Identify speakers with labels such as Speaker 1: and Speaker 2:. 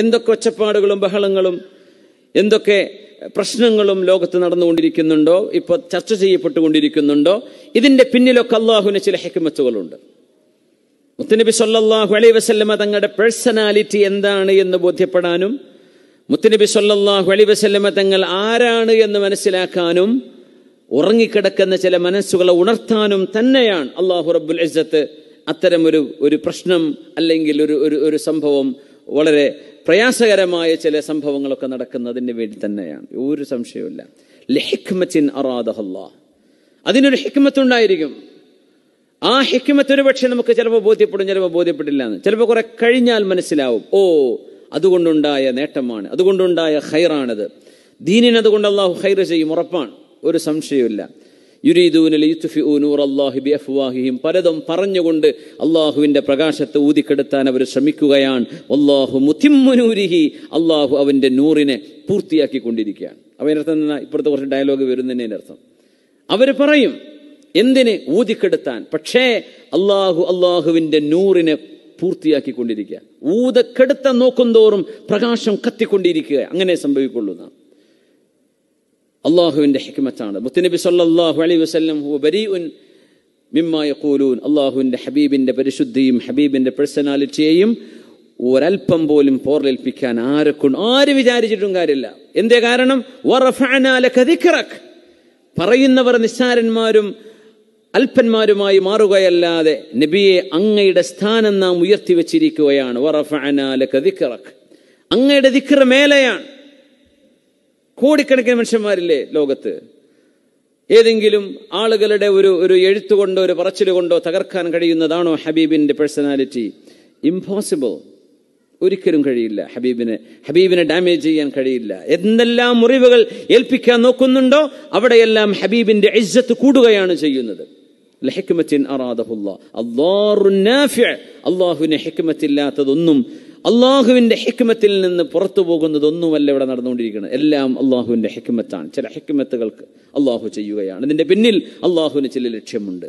Speaker 1: എന്തൊക്കെ ഒച്ചപ്പാടുകളും ബഹളങ്ങളും എന്തൊക്കെ പ്രശ്നങ്ങളും ലോകത്ത് നടന്നുകൊണ്ടിരിക്കുന്നുണ്ടോ ഇപ്പോൾ ചർച്ച ചെയ്യപ്പെട്ടുകൊണ്ടിരിക്കുന്നുണ്ടോ ഇതിന്റെ പിന്നിലൊക്കെ അള്ളാഹുവിന് ചില ഹെക്കുമത്തുകളുണ്ട് മുത്തുനബി സൊല്ലാഹു അലൈ വസല്ലമ തങ്ങളുടെ പേഴ്സണാലിറ്റി എന്താണ് എന്ന് ബോധ്യപ്പെടാനും മുത്തുനബി സൊല്ലാഹു അലൈ വസല്ലമ തങ്ങൾ ആരാണ് എന്ന് മനസ്സിലാക്കാനും ഉറങ്ങിക്കിടക്കുന്ന ചില മനസ്സുകളെ ഉണർത്താനും തന്നെയാണ് അള്ളാഹു റബ്ബുൽ ഇസ്സത്ത് അത്തരം ഒരു ഒരു പ്രശ്നം അല്ലെങ്കിൽ ഒരു ഒരു സംഭവം വളരെ പ്രയാസകരമായ ചില സംഭവങ്ങളൊക്കെ നടക്കുന്നതിന് വേണ്ടി തന്നെയാണ് ഒരു സംശയവുമില്ല ലഹിക്മത്തിൻ അറാദഹല്ല അതിനൊരു ഹിക്മത്തുണ്ടായിരിക്കും ആ ഹിക്മത്ത് ഒരു പക്ഷേ നമുക്ക് ചിലപ്പോൾ ബോധ്യപ്പെടും ചിലപ്പോൾ ബോധ്യപ്പെട്ടില്ല എന്ന് ചിലപ്പോൾ കുറെ കഴിഞ്ഞാൽ മനസ്സിലാവും ഓ അതുകൊണ്ടുണ്ടായ നേട്ടമാണ് അതുകൊണ്ടുണ്ടായ ഹൈറാണത് ദീനിന് ഹൈറ് അള്ളാഹു ഹൈർ ചെയ്യും ഉറപ്പാണ് ഒരു സംശയവുമില്ല യുരീദൂനലിഫിഅഫ്വാഹിയും പലതും പറഞ്ഞുകൊണ്ട് അള്ളാഹുവിൻ്റെ പ്രകാശത്തെ ഊതിക്കെടുത്താൻ അവർ ശ്രമിക്കുകയാണ് അള്ളാഹു നൂരിഹി അല്ലാഹു അവൻ്റെ നൂറിനെ പൂർത്തിയാക്കിക്കൊണ്ടിരിക്കുകയാണ് അവനർത്ഥം ഇപ്പോഴത്തെ കുറച്ച് ഡയലോഗ് വരുന്നതിൻ്റെ അർത്ഥം അവർ പറയും എന്തിന് ഊതിക്കെടുത്താൻ പക്ഷേ അള്ളാഹു അള്ളാഹുവിൻ്റെ നൂറിനെ പൂർത്തിയാക്കിക്കൊണ്ടിരിക്കുക ഊതക്കെടുത്ത നോക്കും തോറും പ്രകാശം കത്തിക്കൊണ്ടിരിക്കുക അങ്ങനെ സംഭവിക്കുള്ളൂ എന്നാണ് അള്ളാഹുവിൻ്റെ ഹിക്മത്താണ് മുത്തുനബി സല്ലാഹു അലി വസ്ലം മിമ്മായക്കൂലൂൻ അള്ളാഹുവിൻ്റെ ഹബീബിൻ്റെ പരിശുദ്ധിയും ഹബീബിൻ്റെ പേഴ്സണാലിറ്റിയെയും ഒരൽപ്പം പോലും പോർലേൽപ്പിക്കാൻ ആരെക്കൊണ്ട് ആര് വിചാരിച്ചിട്ടും കാര്യമില്ല എന്തേ കാരണം പറയുന്നവർ നിസ്സാരന്മാരും അല്പന്മാരുമായി മാറുകയല്ലാതെ നബിയെ അങ്ങയുടെ സ്ഥാനം നാം ഉയർത്തി വെച്ചിരിക്കുകയാണ് അങ്ങയുടെ ദിക്ര മേലെയാണ് കോടിക്കണക്കിന് മനുഷ്യന്മാരില്ലേ ലോകത്ത് ഏതെങ്കിലും ആളുകളുടെ ഒരു ഒരു എഴുത്തുകൊണ്ടോ ഒരു പറച്ചിലുകൊണ്ടോ തകർക്കാൻ കഴിയുന്നതാണോ ഹബീബിൻ്റെ പേഴ്സണാലിറ്റി ഇമ്പോസിബിൾ ഒരിക്കലും കഴിയില്ല ഹബീബിനെ ഹബീബിനെ ഡാമേജ് ചെയ്യാൻ കഴിയില്ല എന്തെല്ലാം മുറിവുകൾ ഏൽപ്പിക്കാൻ നോക്കുന്നുണ്ടോ അവിടെയെല്ലാം ഹബീബിന്റെ ഇജ്ജത്ത് കൂടുകയാണ് ചെയ്യുന്നത് അള്ളാഹുവിന് ഹെക്കുമത്തില്ലാത്തതൊന്നും അള്ളാഹുവിൻ്റെ ഹിക്മത്തിൽ നിന്ന് പുറത്തു പോകുന്നതൊന്നുമല്ല ഇവിടെ നടന്നുകൊണ്ടിരിക്കുന്നത് എല്ലാം അള്ളാഹുവിൻ്റെ ഹിക്മത്താണ് ചില ഹിക്മത്തുകൾക്ക് അള്ളാഹു ചെയ്യുകയാണ് ഇതിൻ്റെ പിന്നിൽ അള്ളാഹുവിന് ചില ലക്ഷ്യമുണ്ട്